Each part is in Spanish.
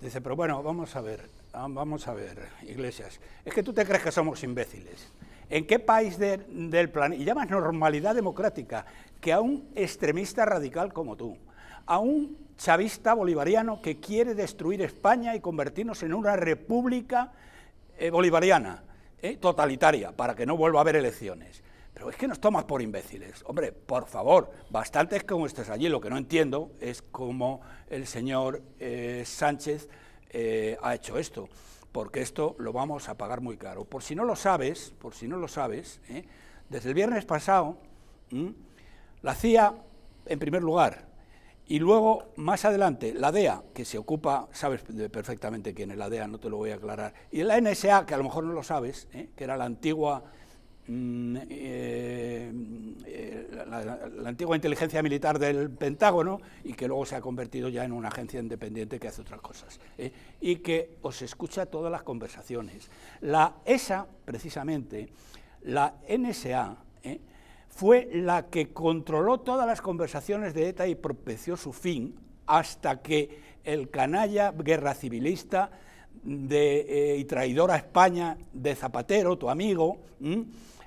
Dice, pero bueno, vamos a ver, ah, vamos a ver, Iglesias, es que tú te crees que somos imbéciles. ¿En qué país del planeta, y llamas normalidad democrática, que a un extremista radical como tú, a un chavista bolivariano que quiere destruir España y convertirnos en una república eh, bolivariana, eh, totalitaria, para que no vuelva a haber elecciones? Pero es que nos tomas por imbéciles. Hombre, por favor, bastantes como estés allí. Lo que no entiendo es cómo el señor eh, Sánchez eh, ha hecho esto, porque esto lo vamos a pagar muy caro. Por si no lo sabes, por si no lo sabes, ¿eh? desde el viernes pasado, la CIA, en primer lugar, y luego, más adelante, la DEA, que se ocupa, sabes perfectamente quién es la DEA, no te lo voy a aclarar, y la NSA, que a lo mejor no lo sabes, que era la antigua Mm, eh, eh, la, antigua inteligencia militar del Pentágono y que luego se ha convertido ya en una agencia independiente que hace otras cosas ¿eh? y que os escucha todas las conversaciones. La ESA, precisamente, la NSA, fue la que controló todas las conversaciones de ETA y propició su fin hasta que el canalla guerra civilista y traidor a España de Zapatero, tu amigo,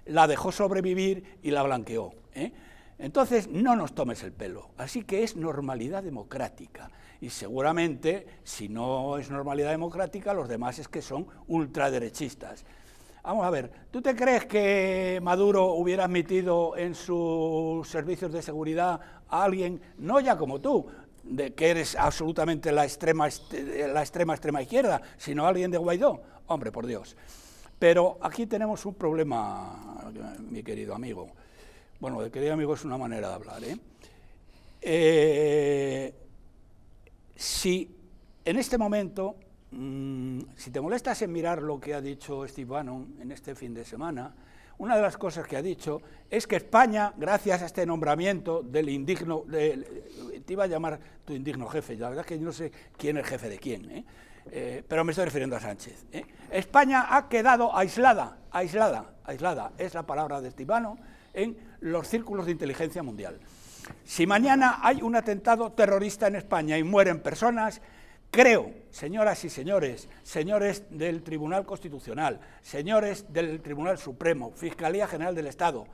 la dejó sobrevivir y la blanqueó. ¿eh? Entonces, no nos tomes el pelo. Así que es normalidad democrática. Y seguramente, si no es normalidad democrática, los demás es que son ultraderechistas. Vamos a ver, ¿tú te crees que Maduro hubiera admitido en sus servicios de seguridad a alguien, no ya como tú, de que eres absolutamente la extrema, la extrema, extrema izquierda, sino alguien de Guaidó? Hombre, por Dios. Pero aquí tenemos un problema, mi querido amigo. Bueno, de querido amigo es una manera de hablar. ¿eh? eh si en este momento, mm, si te molestas en mirar lo que ha dicho Steve Bannon en este fin de semana, una de las cosas que ha dicho es que España, gracias a este nombramiento del indigno, te iba a llamar tu indigno jefe, la verdad es que yo no sé quién es jefe de quién, ¿eh? eh, pero me estoy refiriendo a Sánchez. ¿eh? España ha quedado aislada, aislada, aislada, es la palabra de Stibano, en los círculos de inteligencia mundial. Si mañana hay un atentado terrorista en España y mueren personas, creo, señoras y señores, señores del Tribunal Constitucional, señores del Tribunal Supremo, Fiscalía General del Estado,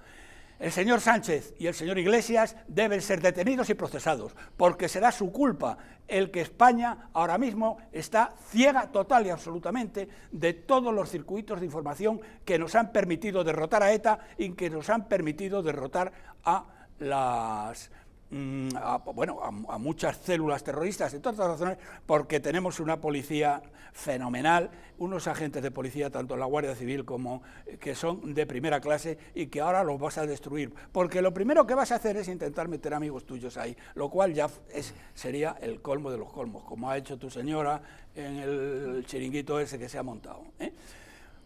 el señor Sánchez y el señor Iglesias deben ser detenidos y procesados, porque será su culpa el que España ahora mismo está ciega total y absolutamente de todos los circuitos de información que nos han permitido derrotar a ETA y que nos han permitido derrotar a las Mm, a, bueno, a, muchas células terroristas, de todas las razones, porque tenemos una policía fenomenal, unos agentes de policía, tanto en la Guardia Civil como eh, que son de primera clase y que ahora los vas a destruir, porque lo primero que vas a hacer es intentar meter amigos tuyos ahí, lo cual ya es, sería el colmo de los colmos, como ha hecho tu señora en el chiringuito ese que se ha montado. ¿eh?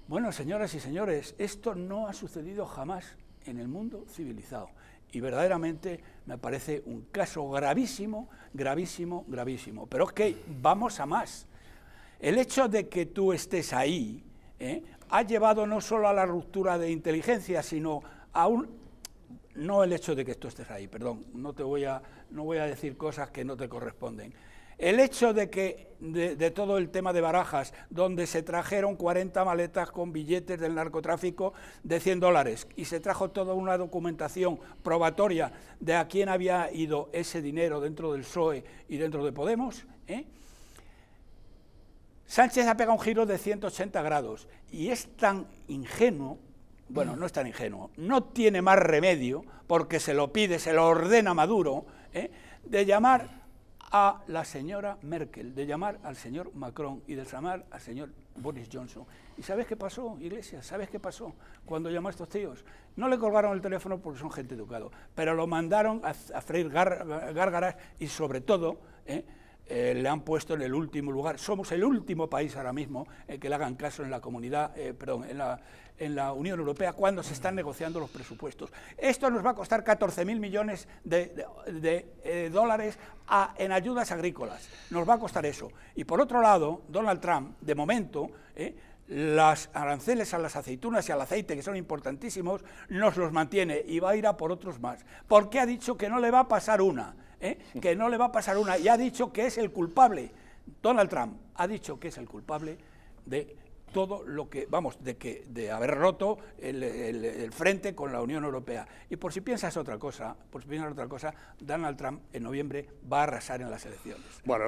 Bueno, señoras y señores, esto no ha sucedido jamás en el mundo civilizado. Y verdaderamente me parece un caso gravísimo, gravísimo, gravísimo. Pero es que vamos a más. El hecho de que tú estés ahí ¿eh? ha llevado no solo a la ruptura de inteligencia, sino a un... No el hecho de que tú estés ahí, perdón, no, te voy a, no voy a decir cosas que no te corresponden el hecho de que de, todo el tema de barajas, donde se trajeron 40 maletas con billetes del narcotráfico de 100 dólares y se trajo toda una documentación probatoria de a quién había ido ese dinero dentro del PSOE y dentro de Podemos. ¿eh? Sánchez ha pegado un giro de 180 grados y es tan ingenuo, bueno, no es tan ingenuo, no tiene más remedio, porque se lo pide, se lo ordena Maduro, ¿eh? de llamar a la señora Merkel, de llamar al señor Macron y de llamar al señor Boris Johnson. ¿Y sabes qué pasó, Iglesias? ¿Sabes qué pasó cuando llamó a estos tíos? No le colgaron el teléfono porque son gente educada, pero lo mandaron a, freír gárgaras y sobre todo... ¿eh? Eh, le han puesto en el último lugar. Somos el último país ahora mismo eh, que le hagan caso en la comunidad, eh, perdón, en la, en la, Unión Europea cuando se están negociando los presupuestos. Esto nos va a costar 14.000 millones de, dólares en ayudas agrícolas. Nos va a costar eso. Y por otro lado, Donald Trump, de momento, las aranceles a las aceitunas y al aceite, que son importantísimos, nos los mantiene y va a ir a por otros más. ¿Por qué ha dicho que no le va a pasar una ¿eh? que no le va a pasar una. Y ha dicho que es el culpable. Donald Trump ha dicho que es el culpable de todo lo que, vamos, de, que, de haber roto el, frente con la Unión Europea. Y por si piensas otra cosa, por si piensas otra cosa, Donald Trump en noviembre va a arrasar en las elecciones. Bueno,